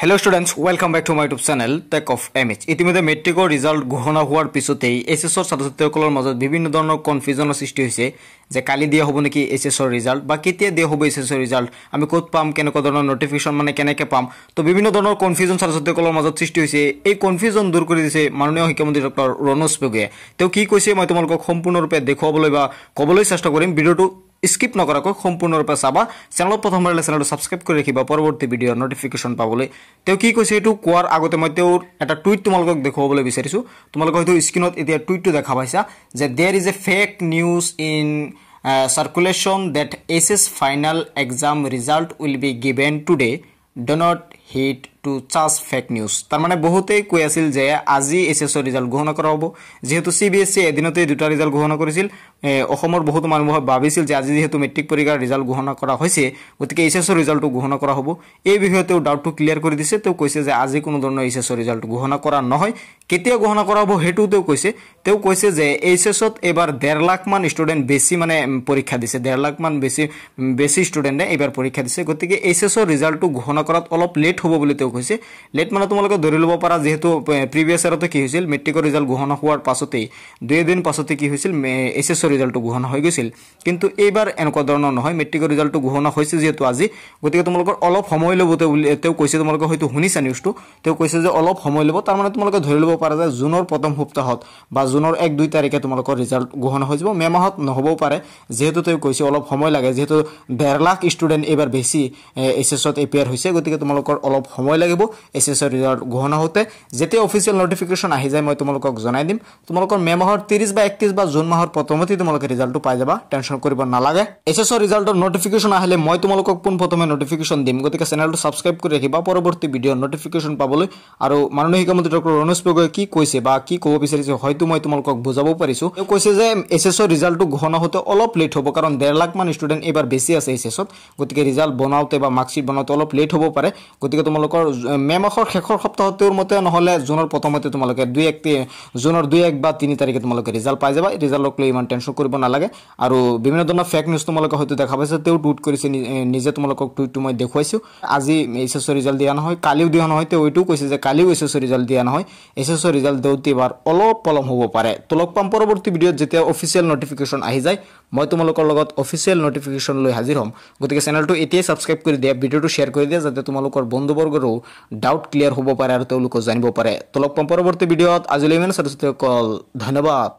hello' students welcome back to my YouTube channel tech of M H ইতিমধ্যে মেট্ৰিকৰ result ঘোষণা হোৱাৰ পিছতেই এইচ এছৰ ছাত্ৰ ছাত্ৰীসকলৰ মাজত বিভিন্ন ধৰণৰ কনফিউজনৰ সৃষ্টি হৈছে যে কালি দিয়া হ'ব নেকি এইচ এছৰ ৰিজাল্ট বা কেতিয়া দিয়া হ'ব এইচ এছৰ ৰিজাল্ট আমি ক'ত পাম কেনেকুৱা ধৰণৰ ন'টিফিকেশ্যন মানে কেনেকৈ পাম তো বিভিন্ন ধৰণৰ কনফিউজন ছাত্ৰ ছাত্ৰীসকলৰ মাজত সৃষ্টি হৈছে এই কনফিউজন দূৰ কৰি দিছে মাননীয় শিক্ষামন্ত্ৰী ডক্টৰ ৰণোজ পেগুৱে তেওঁ কি কৈছে মই তোমালোকক সম্পূৰ্ণৰূপে দেখুৱাবলৈ বা ক'বলৈ চেষ্টা কৰিম ভিডিঅ'টো স্কিপ নকৰাকৈ সম্পূৰ্ণৰূপে চাবা চেনেলত প্ৰথমবাৰ হ'লে চেনেলটো ছাবস্ক্ৰাইব কৰি ৰাখিবা পৰৱৰ্তী ভিডিঅ'ৰ ন'টিফিকেশ্যন পাবলৈ তেওঁ কি কৈছে সেইটো কোৱাৰ আগতে মই তেওঁৰ এটা টুইট তোমালোকক দেখুৱাবলৈ বিচাৰিছোঁ তোমালোকৰ সেইটো স্ক্ৰীণত এতিয়া টুইটটো দেখা পাইছা যে there is a fake news in circulation that S S final exam result will be given today' do not hit to charge fake news তাৰমানে বহুতেই কৈ আছিল যে আজি এছ এছৰ ৰিজাল্ট ঘোষণা কৰা হ'ব যিহেতু চি বি এছ চিয়ে এদিনতেই দুটা ৰিজাল্ট ঘোষণা কৰিছিল অসমৰ বহুতো মানুহে ভাবিছিল যে আজি যিহেতু মেট্ৰিক পৰীক্ষাৰ ৰিজাল্ট ঘোষণা কৰা হৈছে গতিকে এইচ এছৰ ৰিজাল্টটো ঘোষণা কৰা হ'ব এই বিষয়ে তেওঁ ডাউটটো ক্লিয়াৰ কৰি দিছে তেওঁ কৈছে যে আজি কোনো ধৰণৰ এইচ এছৰ ৰিজাল্ট ঘোষণা কৰা নহয় কেতিয়া ঘোষণা কৰা হ'ব সেইটোও তেওঁ কৈছে তেওঁ কৈছে যে এইচ এছত এইবাৰ ডেৰ লাখমান ষ্টুডেণ্ট বেছি মানে পৰীক্ষা দিছে ডেৰ লাখমান বেছি বেছি ষ্টুডেণ্টে এইবাৰ পৰীক্ষা দিছে গতিকে এইচ এছৰ ৰিজাল্টটো ঘোষণা কৰাত অলপ লেট হ'ব বুলি তেওঁ কৈছে লেট মানে তোমালোকে ধৰি ল'ব পাৰা যিহেতু প্ৰিভিয়াছ ইয়াৰতে কি হৈছিল মেট্ৰিকৰ ৰিজাল্ট ঘোষণা হোৱাৰ পাছতেই দুই এদিন পাছতে কি হৈছিল এছ এছৰ ৰিজাল্টটো ঘোষণা হৈ গৈছিল কিন্তু এইবাৰ এনেকুৱা ধৰণৰ নহয় মেট্ৰিকৰ ৰিজাল্টটো ঘোষণা হৈছে যিহেতু আজি গতিকে তোমালোকৰ অলপ সময় ল'ব বুলি তেওঁ কৈছে তোমালোকে হয়তো শুনিছা নিউজটো তেওঁ কৈছে যে অলপ সময় ল'ব তাৰমানে তোমালোকে ধৰি ল'ব পাৰা যে জুনৰ প্ৰথম সপ্তাহত বা জুনৰ এক দুই তাৰিখে তোমালোকৰ ৰিজাল্ট ঘোষণা হৈ যাব মে মাহত নহ'বও পাৰে যিহেতু তেওঁ কৈছে অলপ সময় লাগে যিহেতু ডেৰ লাখ ষ্টুডেণ্ট এইবাৰ বেছি এছ এছত এপিয়াৰ হৈছে গতিকে তোমালোকৰ অলপ সময় লাগে লাগিব এছিয়াছৰ ৰিজাল্ট ঘোষণা হওঁতে যেতিয়া অফিচিয়েল নটিফিকেশ্যন আহি যায় মই তোমালোকক জনাই দিম তোমালোকৰ মে' মাহৰ ত্ৰিছ বা একত্ৰিছ বা জুন মাহৰ প্ৰথমতে তোমালোকে ৰিজাল্টটো পাই যাবা টেনশ্যন কৰিব নালাগে এছিয়াছৰ ৰিজাল্টৰ নটিফিকেশ্যন আহিলে মই তোমালোকক পোনপ্ৰথমে নটিফিকেশ্যন দিম গতিকে চেনেলটো ছাবস্ক্ৰাইব কৰি ৰাখিবা পৰৱৰ্তী ভিডিঅ' নটিফিকেশ্যন পাবলৈ আৰু মাননীয় শিক্ষামন্ত্ৰী ডক্টৰ ৰণেশ পগৈয়ে কি কৈছে বা কি ক'ব বিচাৰিছে হয়তো মই তোমালোকক বুজাব পাৰিছোঁ তেওঁ কৈছে যে এছ এছিয়াছৰ ৰিজাল্টটো ঘোষণা হওঁতে অলপ লেট হ'ব কাৰণ ডেৰ লাখমান ষ্টুডেণ্ট এইবাৰ বেছি আছে এছিয়াছত গতিকে ৰিজাল্ট বনাওঁতে বা মাৰ্কশ্বিট বনাওঁতে অলপ লেট হ'ব পাৰে গতিকে তোমালোকৰ মে মাহৰ শেষৰ সপ্তাহত তেওঁৰ মতে নহ'লে জুনৰ প্ৰথমতে তোমালোকে দুই এক জুনৰ দুই এক বা তিনি তাৰিখে তোমালোকে ৰিজাল্ট পাই যাবা ৰিজাল্টক লৈ ইমান টেনশ্যন কৰিব নালাগে আৰু বিভিন্ন ধৰণৰ ফেক নিউজ তোমালোকে হয়তো দেখা পাইছে তেওঁ টুইট কৰিছে নিজে তোমালোকক টুইটটো মই দেখুৱাইছোঁ আজি এইচ এছৰ ৰিজাল্ট দিয়া নহয় কালিও দিয়া নহয় তেওঁ এইটোও কৈছে যে কালিও এইচ এছৰ ৰিজাল্ট দিয়া নহয় এইচ এছৰ ৰিজাল্ট দিওঁতে এইবাৰ অলপ পলম হ'ব পাৰে তো লগ পাম পৰৱৰ্তী ভিডিঅ'ত যেতিয়া অফিচিয়েল নটিফিকেশ্যন আহি যায় মই তোমালোকৰ লগত অফিচিয়েল নটিফিকেশ্যন লৈ হাজিৰ হ'ম গতিকে চেনেলটো এতিয়াই ছাবস্ক্ৰাইব কৰি দিয়া ভিডিঅ'টো শ্বেয়াৰ কৰি দিয়া যাতে তোমালোকৰ বন্ধুবৰ্গৰো ডাউট ক্লিয়াৰ হ'ব পাৰে আৰু তেওঁলোকক জানিব পাৰে তলক পম পৰৱৰ্তী ভিডিঅ'ত আজিলৈ ইমান ছাত্ৰ ছাত্ৰীসকল ধন্যবাদ